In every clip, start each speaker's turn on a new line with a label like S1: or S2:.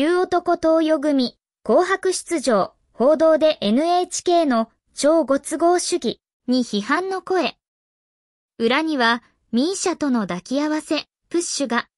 S1: 旧男東洋組、紅白出場、報道で NHK の超ご都合主義に批判の声。裏には、ミーシャとの抱き合わせ、プッシュが。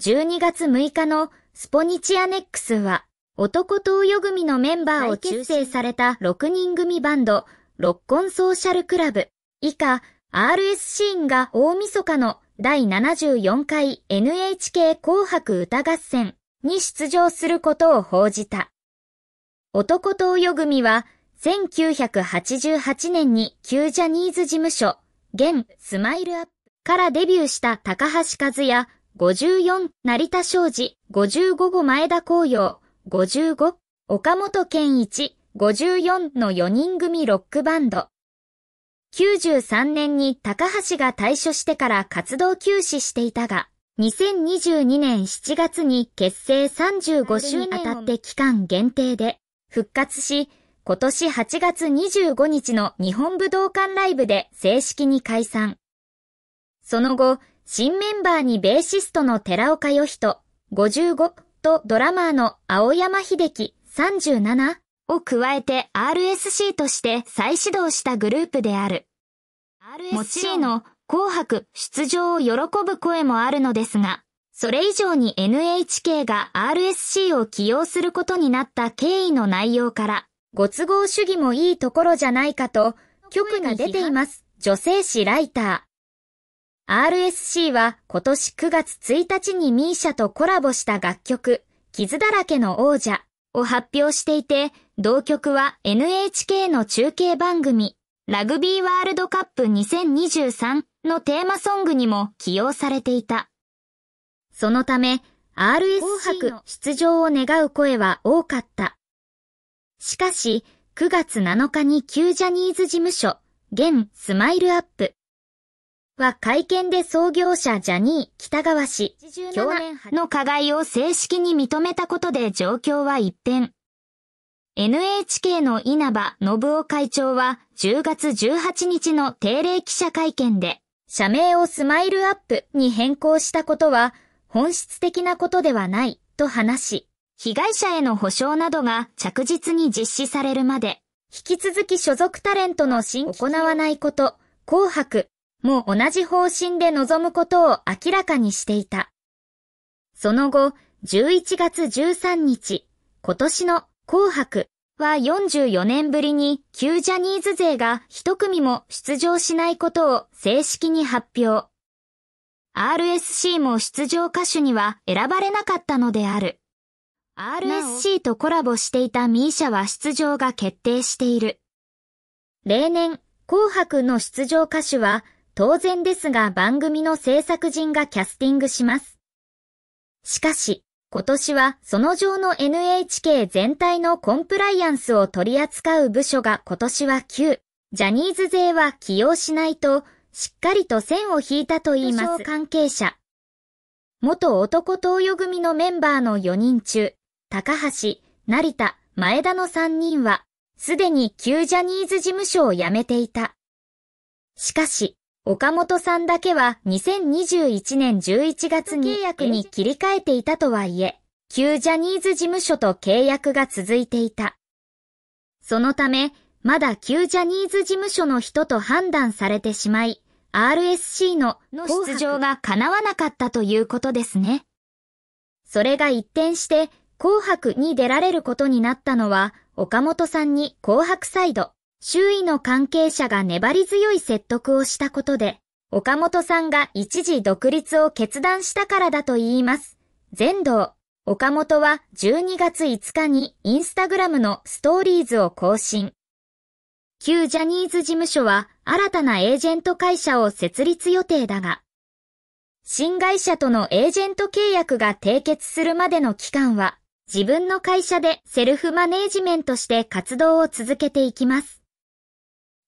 S1: 12月6日のスポニチアネックスは、男東洋組のメンバーを結成された6人組バンド、ロッコンソーシャルクラブ、以下、RS シーンが大晦日の第74回 NHK 紅白歌合戦に出場することを報じた。男と泳組は1988年に旧ジャニーズ事務所、現スマイルアップからデビューした高橋和也、54、成田昌司、55後前田紅葉、55、岡本健一、54の4人組ロックバンド。93年に高橋が退所してから活動休止していたが、2022年7月に結成35周にあたって期間限定で復活し、今年8月25日の日本武道館ライブで正式に解散。その後、新メンバーにベーシストの寺岡義人55とドラマーの青山秀樹37を加えて RSC として再始動したグループである。RSC の紅白出場を喜ぶ声もあるのですが、それ以上に NHK が RSC を起用することになった経緯の内容から、ご都合主義もいいところじゃないかと、局が出ています。女性誌ライター。RSC は今年9月1日に misia とコラボした楽曲、傷だらけの王者を発表していて、同曲は NHK の中継番組、ラグビーワールドカップ2023のテーマソングにも起用されていた。そのため、RSC の出場を願う声は多かった。しかし、9月7日に旧ジャニーズ事務所、現スマイルアップは会見で創業者ジャニー北川氏の加害を正式に認めたことで状況は一変。NHK の稲葉信夫会長は10月18日の定例記者会見で、社名をスマイルアップに変更したことは本質的なことではないと話し、被害者への補償などが着実に実施されるまで、引き続き所属タレントの新行わないこと、紅白も同じ方針で臨むことを明らかにしていた。その後、11月13日、今年の紅白は44年ぶりに旧ジャニーズ勢が一組も出場しないことを正式に発表。RSC も出場歌手には選ばれなかったのである。RSC とコラボしていた misia は出場が決定している。例年、紅白の出場歌手は当然ですが番組の制作陣がキャスティングします。しかし、今年はその上の NHK 全体のコンプライアンスを取り扱う部署が今年は9、ジャニーズ勢は起用しないと、しっかりと線を引いたといいます。関係者。元男東洋組のメンバーの4人中、高橋、成田、前田の3人は、すでに旧ジャニーズ事務所を辞めていた。しかし、岡本さんだけは2021年11月に契約に切り替えていたとはいえ、旧ジャニーズ事務所と契約が続いていた。そのため、まだ旧ジャニーズ事務所の人と判断されてしまい、RSC の出場が叶わなかったということですね。それが一転して、紅白に出られることになったのは、岡本さんに紅白サイド、周囲の関係者が粘り強い説得をしたことで、岡本さんが一時独立を決断したからだと言います。全道、岡本は12月5日にインスタグラムのストーリーズを更新。旧ジャニーズ事務所は新たなエージェント会社を設立予定だが、新会社とのエージェント契約が締結するまでの期間は、自分の会社でセルフマネージメントして活動を続けていきます。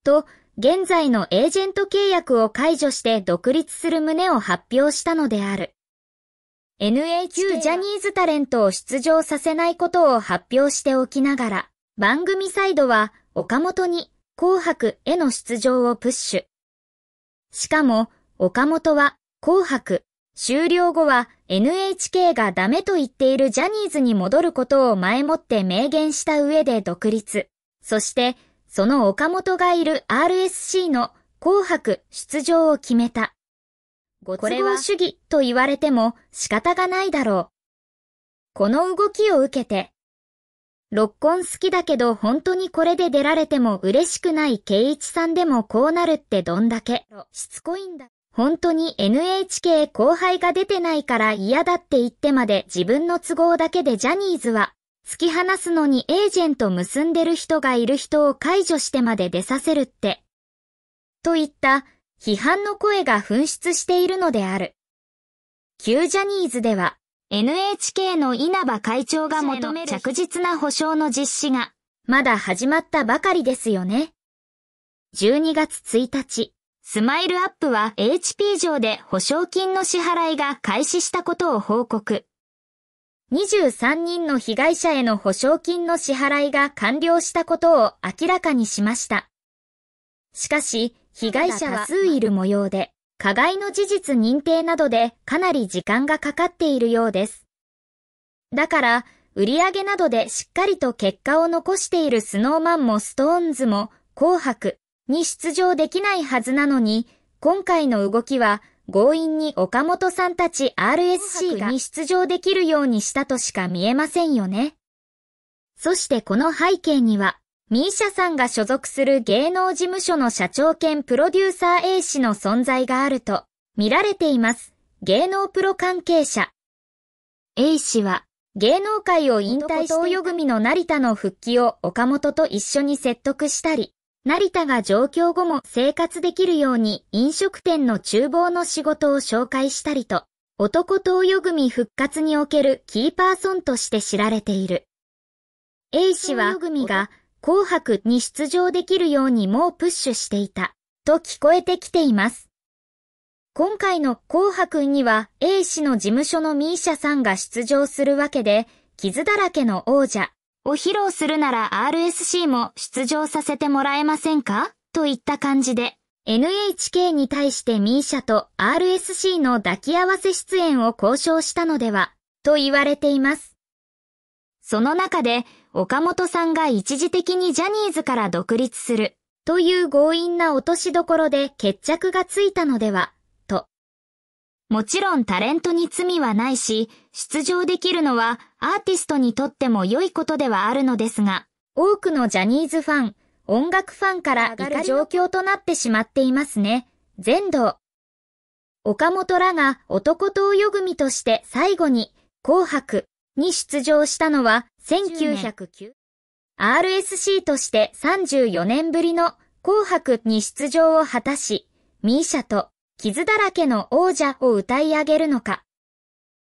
S1: と、現在のエージェント契約を解除して独立する旨を発表したのである。NHK ジャニーズタレントを出場させないことを発表しておきながら、番組サイドは岡本に紅白への出場をプッシュ。しかも、岡本は紅白終了後は NHK がダメと言っているジャニーズに戻ることを前もって明言した上で独立。そしてその岡本がいる RSC の紅白出場を決めた。これは主義と言われても仕方がないだろう。この動きを受けて、六根好きだけど本当にこれで出られても嬉しくない圭一さんでもこうなるってどんだけしつこいんだ。本当に NHK 後輩が出てないから嫌だって言ってまで自分の都合だけでジャニーズは突き放すのにエージェント結んでる人がいる人を解除してまで出させるって。といった批判の声が噴出しているのである。旧ジャニーズでは NHK の稲葉会長が求める着実な保障の実施がまだ始まったばかりですよね。12月1日、スマイルアップは HP 上で保証金の支払いが開始したことを報告。23人の被害者への保証金の支払いが完了したことを明らかにしました。しかし、被害者は多数いる模様で、加害の事実認定などでかなり時間がかかっているようです。だから、売り上げなどでしっかりと結果を残しているスノーマンもストーンズも紅白に出場できないはずなのに、今回の動きは強引に岡本さんたち RSC がに出場できるようにしたとしか見えませんよね。そしてこの背景には、ミーシャさんが所属する芸能事務所の社長兼プロデューサー A 氏の存在があると見られています。芸能プロ関係者。A 氏は芸能界を引退して東洋組の成田の復帰を岡本と一緒に説得したり、成田が上京後も生活できるように飲食店の厨房の仕事を紹介したりと、男東ぐ組復活におけるキーパーソンとして知られている。A 氏は、組が紅白に出場できるようにもうプッシュしていた、と聞こえてきています。今回の紅白には A 氏の事務所の misia さんが出場するわけで、傷だらけの王者、お披露するなら RSC も出場させてもらえませんかといった感じで、NHK に対して misia と RSC の抱き合わせ出演を交渉したのでは、と言われています。その中で、岡本さんが一時的にジャニーズから独立する、という強引な落としどころで決着がついたのでは、もちろんタレントに罪はないし、出場できるのはアーティストにとっても良いことではあるのですが、多くのジャニーズファン、音楽ファンから怒る状況となってしまっていますね。全道。岡本らが男と泳組として最後に紅白に出場したのは1909 RSC として34年ぶりの紅白に出場を果たし、ミーシャと傷だらけの王者を歌い上げるのか